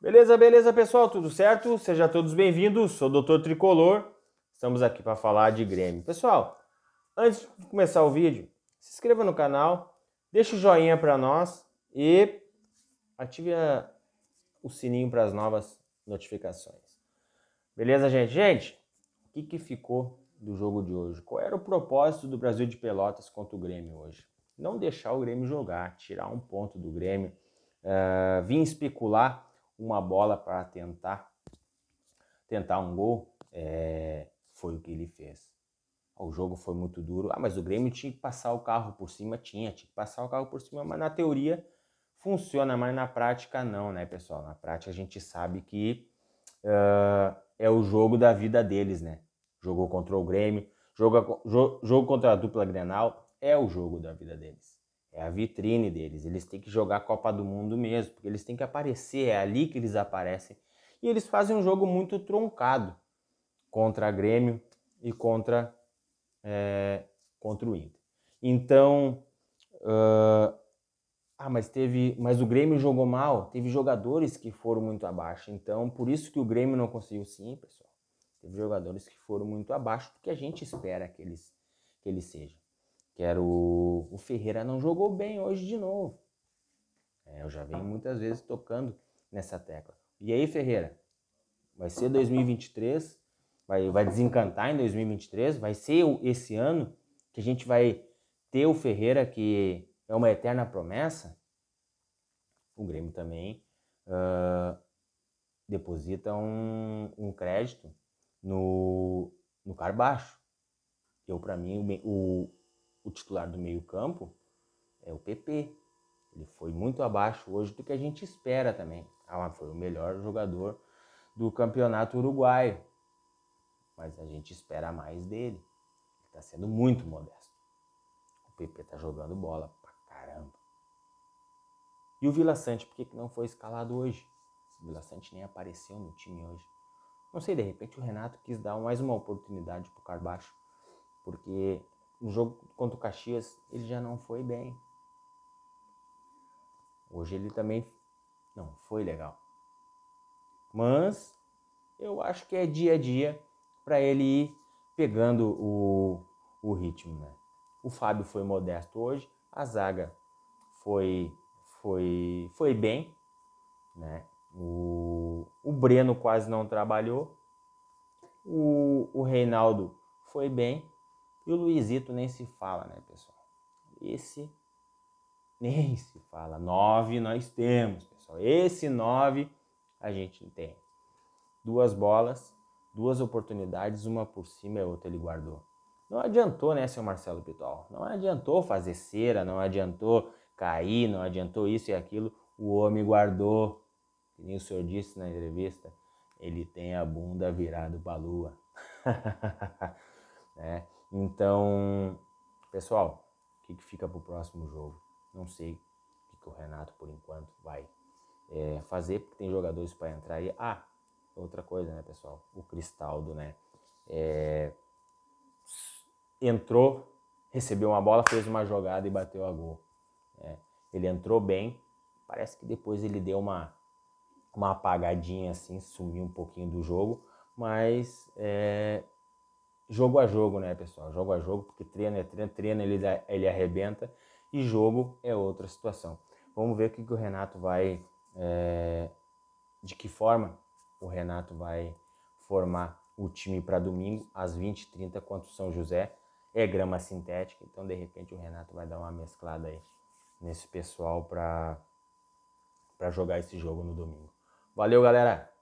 Beleza, beleza, pessoal? Tudo certo? Sejam todos bem-vindos. Sou o Dr. Tricolor. Estamos aqui para falar de Grêmio. Pessoal, antes de começar o vídeo, se inscreva no canal, deixe o joinha para nós e ative a, o sininho para as novas notificações. Beleza, gente? Gente, o que, que ficou do jogo de hoje? Qual era o propósito do Brasil de Pelotas contra o Grêmio hoje? Não deixar o Grêmio jogar, tirar um ponto do Grêmio. Uh, especular uma bola para tentar tentar um gol, é, foi o que ele fez. O jogo foi muito duro. Ah, mas o Grêmio tinha que passar o carro por cima? Tinha, tinha que passar o carro por cima, mas na teoria funciona, mas na prática não, né, pessoal? Na prática a gente sabe que uh, é o jogo da vida deles, né? Jogou contra o Grêmio, jogo, jogo contra a dupla Grenal, é o jogo da vida deles. É a vitrine deles. Eles têm que jogar a Copa do Mundo mesmo, porque eles têm que aparecer, é ali que eles aparecem. E eles fazem um jogo muito truncado contra a Grêmio e contra, é, contra o Inter. Então, uh, ah, mas teve, mas o Grêmio jogou mal, teve jogadores que foram muito abaixo. Então, por isso que o Grêmio não conseguiu sim, pessoal. Teve jogadores que foram muito abaixo do que a gente espera que eles que eles sejam que era o, o Ferreira não jogou bem hoje de novo. É, eu já venho muitas vezes tocando nessa tecla. E aí, Ferreira, vai ser 2023, vai, vai desencantar em 2023, vai ser esse ano que a gente vai ter o Ferreira, que é uma eterna promessa? O Grêmio também uh, deposita um, um crédito no, no Carbaixo. Eu, para mim, o, o titular do meio-campo é o PP. Ele foi muito abaixo hoje do que a gente espera também. Ah, foi o melhor jogador do campeonato uruguaio. Mas a gente espera mais dele. Ele está sendo muito modesto. O PP está jogando bola pra caramba. E o Vila Sante, por que, que não foi escalado hoje? O Vila Sante nem apareceu no time hoje. Não sei, de repente o Renato quis dar mais uma oportunidade pro Carbacho. Porque no jogo contra o Caxias, ele já não foi bem. Hoje ele também não foi legal. Mas eu acho que é dia a dia para ele ir pegando o, o ritmo. Né? O Fábio foi modesto hoje, a zaga foi foi foi bem, né? O, o Breno quase não trabalhou. O, o Reinaldo foi bem, e o Luizito nem se fala, né, pessoal? Esse nem se fala. Nove nós temos, pessoal. Esse nove a gente tem. Duas bolas, duas oportunidades, uma por cima e outra ele guardou. Não adiantou, né, seu Marcelo Pitol? Não adiantou fazer cera, não adiantou cair, não adiantou isso e aquilo. O homem guardou. Que nem o senhor disse na entrevista, ele tem a bunda virada para a lua. né? Então, pessoal, o que, que fica para o próximo jogo? Não sei o que, que o Renato, por enquanto, vai é, fazer, porque tem jogadores para entrar aí. Ah, outra coisa, né, pessoal? O Cristaldo, né? É, entrou, recebeu uma bola, fez uma jogada e bateu a gol. É, ele entrou bem, parece que depois ele deu uma, uma apagadinha assim, sumiu um pouquinho do jogo, mas é, jogo a jogo, né, pessoal? Jogo a jogo, porque treino é treino, treino ele, ele arrebenta e jogo é outra situação. Vamos ver o que, que o Renato vai. É, de que forma o Renato vai formar o time para domingo, às 20h30, contra o São José. É grama sintética, então de repente o Renato vai dar uma mesclada aí nesse pessoal para jogar esse jogo no domingo. Valeu, galera!